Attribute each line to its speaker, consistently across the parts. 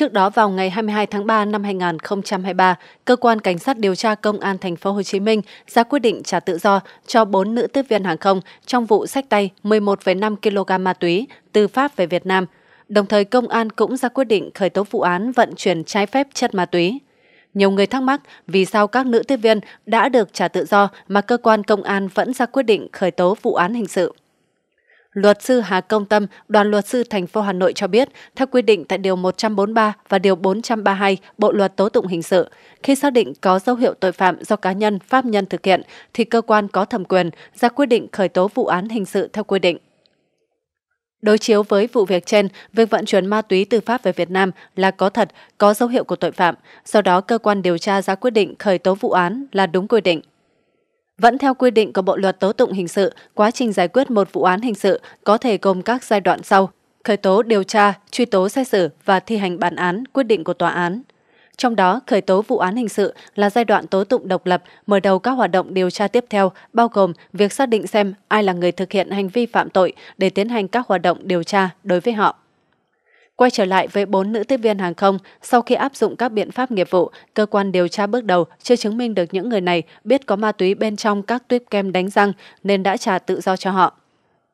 Speaker 1: Trước đó vào ngày 22 tháng 3 năm 2023, cơ quan cảnh sát điều tra công an thành phố Hồ Chí Minh ra quyết định trả tự do cho 4 nữ tiếp viên hàng không trong vụ sách tay 11,5 kg ma túy từ Pháp về Việt Nam. Đồng thời công an cũng ra quyết định khởi tố vụ án vận chuyển trái phép chất ma túy. Nhiều người thắc mắc vì sao các nữ tiếp viên đã được trả tự do mà cơ quan công an vẫn ra quyết định khởi tố vụ án hình sự. Luật sư Hà Công Tâm, đoàn luật sư thành phố Hà Nội cho biết, theo quy định tại Điều 143 và Điều 432 Bộ Luật Tố tụng Hình sự, khi xác định có dấu hiệu tội phạm do cá nhân, pháp nhân thực hiện, thì cơ quan có thẩm quyền ra quyết định khởi tố vụ án hình sự theo quy định. Đối chiếu với vụ việc trên, việc vận chuyển ma túy từ Pháp về Việt Nam là có thật, có dấu hiệu của tội phạm. Do đó, cơ quan điều tra ra quyết định khởi tố vụ án là đúng quy định. Vẫn theo quy định của Bộ luật tố tụng hình sự, quá trình giải quyết một vụ án hình sự có thể gồm các giai đoạn sau: khởi tố điều tra, truy tố xét xử và thi hành bản án quyết định của tòa án. Trong đó, khởi tố vụ án hình sự là giai đoạn tố tụng độc lập, mở đầu các hoạt động điều tra tiếp theo, bao gồm việc xác định xem ai là người thực hiện hành vi phạm tội để tiến hành các hoạt động điều tra đối với họ. Quay trở lại với bốn nữ tiếp viên hàng không, sau khi áp dụng các biện pháp nghiệp vụ, cơ quan điều tra bước đầu chưa chứng minh được những người này biết có ma túy bên trong các tuyếp kem đánh răng nên đã trả tự do cho họ.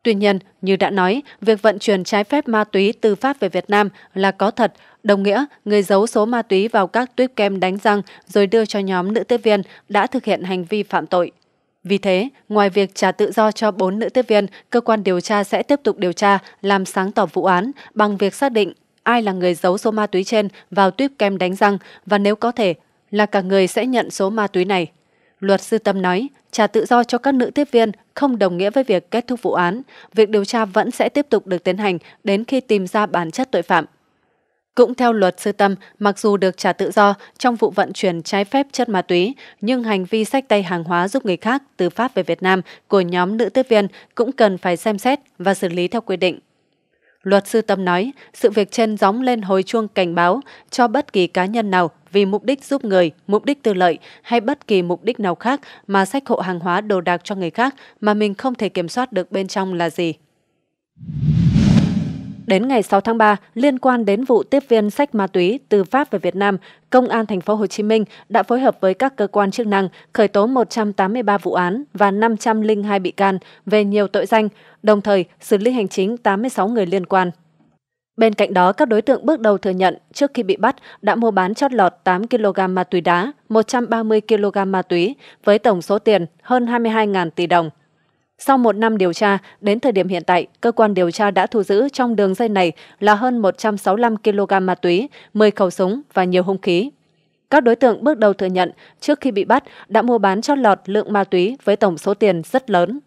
Speaker 1: Tuy nhiên, như đã nói, việc vận chuyển trái phép ma túy từ Pháp về Việt Nam là có thật, đồng nghĩa người giấu số ma túy vào các tuyếp kem đánh răng rồi đưa cho nhóm nữ tiếp viên đã thực hiện hành vi phạm tội. Vì thế, ngoài việc trả tự do cho bốn nữ tiếp viên, cơ quan điều tra sẽ tiếp tục điều tra, làm sáng tỏ vụ án bằng việc xác định ai là người giấu số ma túy trên vào tuyếp kem đánh răng và nếu có thể là cả người sẽ nhận số ma túy này. Luật sư Tâm nói, trả tự do cho các nữ tiếp viên không đồng nghĩa với việc kết thúc vụ án. Việc điều tra vẫn sẽ tiếp tục được tiến hành đến khi tìm ra bản chất tội phạm. Cũng theo luật sư Tâm, mặc dù được trả tự do trong vụ vận chuyển trái phép chất ma túy, nhưng hành vi sách tay hàng hóa giúp người khác từ Pháp về Việt Nam của nhóm nữ tiếp viên cũng cần phải xem xét và xử lý theo quy định. Luật sư Tâm nói, sự việc trên gióng lên hồi chuông cảnh báo cho bất kỳ cá nhân nào vì mục đích giúp người, mục đích tư lợi hay bất kỳ mục đích nào khác mà sách hộ hàng hóa đồ đạc cho người khác mà mình không thể kiểm soát được bên trong là gì. Đến ngày 6 tháng 3, liên quan đến vụ tiếp viên sách ma túy từ Pháp về Việt Nam, Công an thành phố Hồ Chí Minh đã phối hợp với các cơ quan chức năng khởi tố 183 vụ án và 502 bị can về nhiều tội danh, đồng thời xử lý hành chính 86 người liên quan. Bên cạnh đó, các đối tượng bước đầu thừa nhận trước khi bị bắt đã mua bán chót lọt 8 kg ma túy đá, 130 kg ma túy với tổng số tiền hơn 22.000 tỷ đồng. Sau một năm điều tra, đến thời điểm hiện tại, cơ quan điều tra đã thu giữ trong đường dây này là hơn 165 kg ma túy, 10 khẩu súng và nhiều hung khí. Các đối tượng bước đầu thừa nhận trước khi bị bắt đã mua bán cho lọt lượng ma túy với tổng số tiền rất lớn.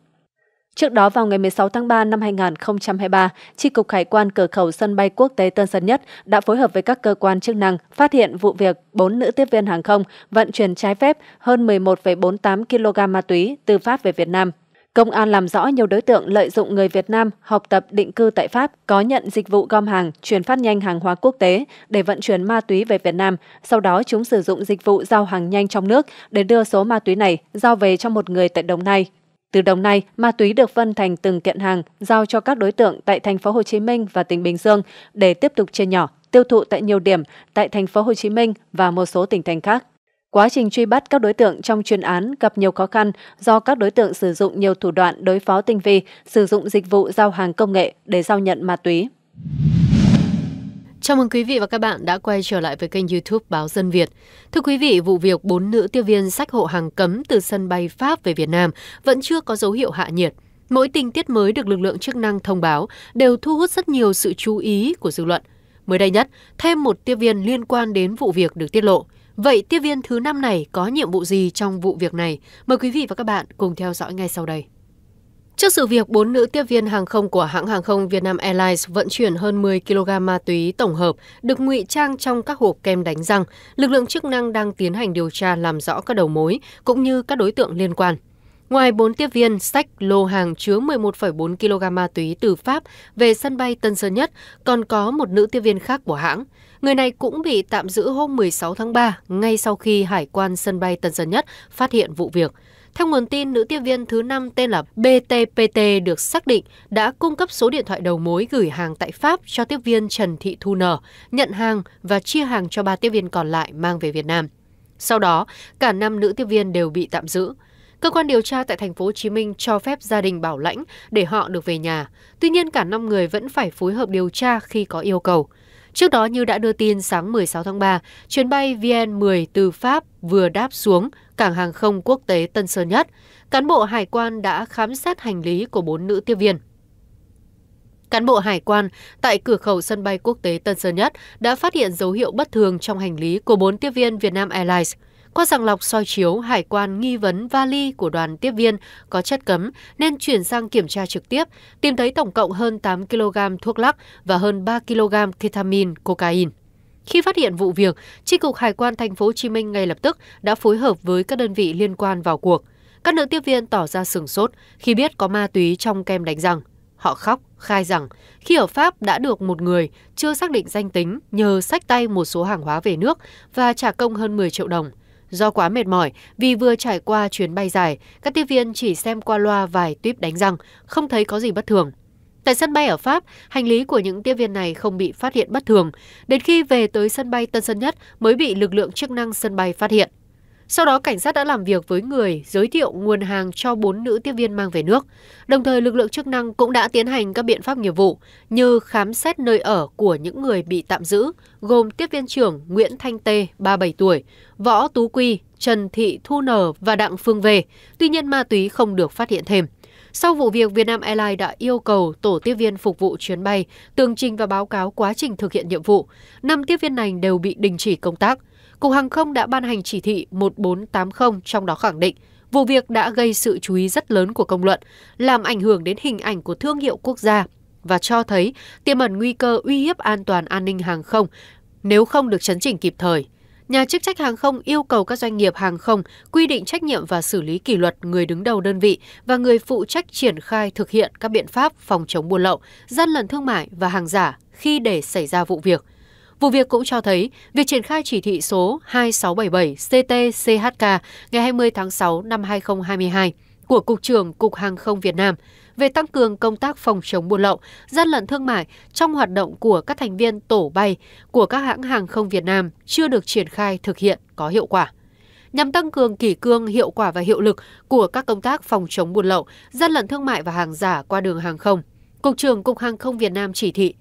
Speaker 1: Trước đó vào ngày 16 tháng 3 năm 2023, Tri Cục Hải quan cửa khẩu sân bay quốc tế Tân Sơn Nhất đã phối hợp với các cơ quan chức năng phát hiện vụ việc 4 nữ tiếp viên hàng không vận chuyển trái phép hơn 11,48 kg ma túy từ Pháp về Việt Nam. Công an làm rõ nhiều đối tượng lợi dụng người Việt Nam học tập định cư tại Pháp có nhận dịch vụ gom hàng, chuyển phát nhanh hàng hóa quốc tế để vận chuyển ma túy về Việt Nam. Sau đó chúng sử dụng dịch vụ giao hàng nhanh trong nước để đưa số ma túy này giao về cho một người tại Đồng Nai. Từ Đồng Nai, ma túy được phân thành từng kiện hàng giao cho các đối tượng tại thành phố Hồ Chí Minh và tỉnh Bình Dương để tiếp tục chia nhỏ, tiêu thụ tại nhiều điểm tại thành phố Hồ Chí Minh và một số tỉnh thành khác. Quá trình truy bắt các đối tượng trong chuyên án gặp nhiều khó khăn do các đối tượng sử dụng nhiều thủ đoạn đối phó tinh vi, sử dụng
Speaker 2: dịch vụ giao hàng công nghệ để giao nhận ma túy. Chào mừng quý vị và các bạn đã quay trở lại với kênh YouTube Báo Dân Việt. Thưa quý vị, vụ việc bốn nữ tiêu viên sách hộ hàng cấm từ sân bay Pháp về Việt Nam vẫn chưa có dấu hiệu hạ nhiệt. Mỗi tình tiết mới được lực lượng chức năng thông báo đều thu hút rất nhiều sự chú ý của dư luận. Mới đây nhất, thêm một tiếp viên liên quan đến vụ việc được tiết lộ – Vậy tiếp viên thứ năm này có nhiệm vụ gì trong vụ việc này? Mời quý vị và các bạn cùng theo dõi ngay sau đây. Trước sự việc bốn nữ tiếp viên hàng không của hãng hàng không Vietnam Airlines vận chuyển hơn 10 kg ma túy tổng hợp được ngụy trang trong các hộp kem đánh răng, lực lượng chức năng đang tiến hành điều tra làm rõ các đầu mối cũng như các đối tượng liên quan. Ngoài bốn tiếp viên, sách lô hàng chứa 11,4 kg ma túy từ Pháp về sân bay Tân Sơn Nhất, còn có một nữ tiếp viên khác của hãng. Người này cũng bị tạm giữ hôm 16 tháng 3, ngay sau khi Hải quan sân bay Tân Sơn Nhất phát hiện vụ việc. Theo nguồn tin, nữ tiếp viên thứ 5 tên là BTPT được xác định đã cung cấp số điện thoại đầu mối gửi hàng tại Pháp cho tiếp viên Trần Thị Thu Nở, nhận hàng và chia hàng cho ba tiếp viên còn lại mang về Việt Nam. Sau đó, cả năm nữ tiếp viên đều bị tạm giữ. Cơ quan điều tra tại thành phố Hồ Chí Minh cho phép gia đình bảo lãnh để họ được về nhà. Tuy nhiên cả năm người vẫn phải phối hợp điều tra khi có yêu cầu. Trước đó như đã đưa tin sáng 16 tháng 3, chuyến bay VN10 từ Pháp vừa đáp xuống cảng hàng không quốc tế Tân Sơn Nhất. Cán bộ hải quan đã khám xét hành lý của bốn nữ tiếp viên. Cán bộ hải quan tại cửa khẩu sân bay quốc tế Tân Sơn Nhất đã phát hiện dấu hiệu bất thường trong hành lý của bốn tiếp viên Vietnam Airlines – qua sàng lọc soi chiếu, hải quan nghi vấn vali của đoàn tiếp viên có chất cấm nên chuyển sang kiểm tra trực tiếp, tìm thấy tổng cộng hơn 8 kg thuốc lắc và hơn 3 kg ketamine, cocaine. Khi phát hiện vụ việc, tri cục Hải quan Thành phố Hồ Chí Minh ngay lập tức đã phối hợp với các đơn vị liên quan vào cuộc. Các nữ tiếp viên tỏ ra sừng sốt khi biết có ma túy trong kem đánh răng. Họ khóc, khai rằng khi ở Pháp đã được một người chưa xác định danh tính nhờ sách tay một số hàng hóa về nước và trả công hơn 10 triệu đồng. Do quá mệt mỏi vì vừa trải qua chuyến bay dài, các tiếp viên chỉ xem qua loa vài tuyếp đánh răng, không thấy có gì bất thường. Tại sân bay ở Pháp, hành lý của những tiếp viên này không bị phát hiện bất thường, đến khi về tới sân bay Tân Sơn Nhất mới bị lực lượng chức năng sân bay phát hiện. Sau đó cảnh sát đã làm việc với người giới thiệu nguồn hàng cho bốn nữ tiếp viên mang về nước. Đồng thời lực lượng chức năng cũng đã tiến hành các biện pháp nghiệp vụ như khám xét nơi ở của những người bị tạm giữ, gồm tiếp viên trưởng Nguyễn Thanh Tê, 37 tuổi, Võ Tú Quy, Trần Thị Thu Nở và Đặng Phương Về. Tuy nhiên ma túy không được phát hiện thêm. Sau vụ việc, Vietnam Airlines đã yêu cầu tổ tiếp viên phục vụ chuyến bay tường trình và báo cáo quá trình thực hiện nhiệm vụ. Năm tiếp viên này đều bị đình chỉ công tác. Cục Hàng không đã ban hành chỉ thị 1480 trong đó khẳng định vụ việc đã gây sự chú ý rất lớn của công luận, làm ảnh hưởng đến hình ảnh của thương hiệu quốc gia và cho thấy tiềm ẩn nguy cơ uy hiếp an toàn an ninh hàng không nếu không được chấn chỉnh kịp thời. Nhà chức trách hàng không yêu cầu các doanh nghiệp hàng không quy định trách nhiệm và xử lý kỷ luật người đứng đầu đơn vị và người phụ trách triển khai thực hiện các biện pháp phòng chống buôn lậu, gian lận thương mại và hàng giả khi để xảy ra vụ việc – Vụ việc cũng cho thấy, việc triển khai chỉ thị số 2677 CTCHK ngày 20 tháng 6 năm 2022 của Cục trưởng Cục Hàng không Việt Nam về tăng cường công tác phòng chống buôn lậu, gian lận thương mại trong hoạt động của các thành viên tổ bay của các hãng hàng không Việt Nam chưa được triển khai thực hiện có hiệu quả nhằm tăng cường kỷ cương hiệu quả và hiệu lực của các công tác phòng chống buôn lậu, gian lận thương mại và hàng giả qua đường hàng không. Cục trưởng Cục Hàng không Việt Nam chỉ thị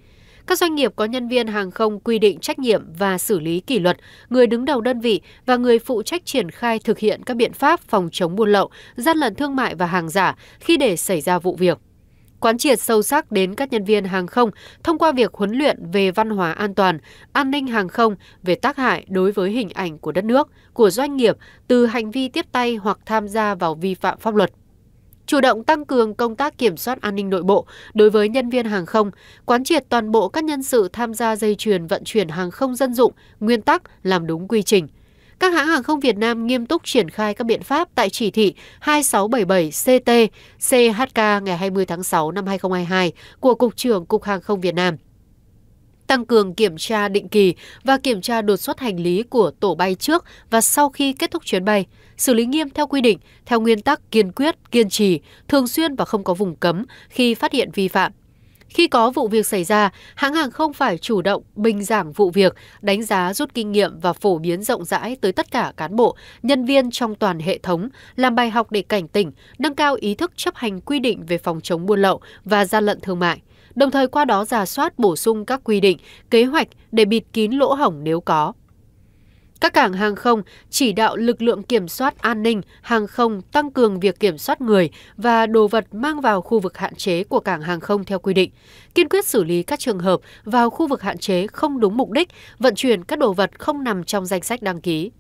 Speaker 2: các doanh nghiệp có nhân viên hàng không quy định trách nhiệm và xử lý kỷ luật người đứng đầu đơn vị và người phụ trách triển khai thực hiện các biện pháp phòng chống buôn lậu, gian lận thương mại và hàng giả khi để xảy ra vụ việc quán triệt sâu sắc đến các nhân viên hàng không thông qua việc huấn luyện về văn hóa an toàn, an ninh hàng không, về tác hại đối với hình ảnh của đất nước, của doanh nghiệp từ hành vi tiếp tay hoặc tham gia vào vi phạm pháp luật chủ động tăng cường công tác kiểm soát an ninh nội bộ đối với nhân viên hàng không, quán triệt toàn bộ các nhân sự tham gia dây chuyền vận chuyển hàng không dân dụng, nguyên tắc làm đúng quy trình. Các hãng hàng không Việt Nam nghiêm túc triển khai các biện pháp tại chỉ thị 2677 CT CHK ngày 20 tháng 6 năm 2022 của Cục trưởng Cục Hàng không Việt Nam – tăng cường kiểm tra định kỳ và kiểm tra đột xuất hành lý của tổ bay trước và sau khi kết thúc chuyến bay, xử lý nghiêm theo quy định, theo nguyên tắc kiên quyết, kiên trì, thường xuyên và không có vùng cấm khi phát hiện vi phạm. Khi có vụ việc xảy ra, hãng hàng không phải chủ động bình giảng vụ việc, đánh giá rút kinh nghiệm và phổ biến rộng rãi tới tất cả cán bộ, nhân viên trong toàn hệ thống, làm bài học để cảnh tỉnh, nâng cao ý thức chấp hành quy định về phòng chống buôn lậu và gian lận thương mại đồng thời qua đó giả soát bổ sung các quy định, kế hoạch để bịt kín lỗ hỏng nếu có. Các cảng hàng không chỉ đạo lực lượng kiểm soát an ninh hàng không tăng cường việc kiểm soát người và đồ vật mang vào khu vực hạn chế của cảng hàng không theo quy định, kiên quyết xử lý các trường hợp vào khu vực hạn chế không đúng mục đích, vận chuyển các đồ vật không nằm trong danh sách đăng ký.